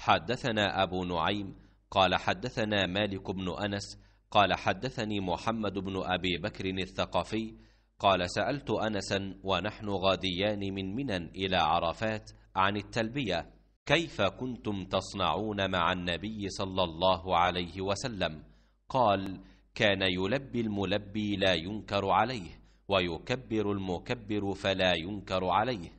حدثنا أبو نعيم قال حدثنا مالك بن أنس قال حدثني محمد بن أبي بكر الثقفي قال سألت أنسا ونحن غاديان من منى إلى عرفات عن التلبية كيف كنتم تصنعون مع النبي صلى الله عليه وسلم قال كان يلبي الملبي لا ينكر عليه ويكبر المكبر فلا ينكر عليه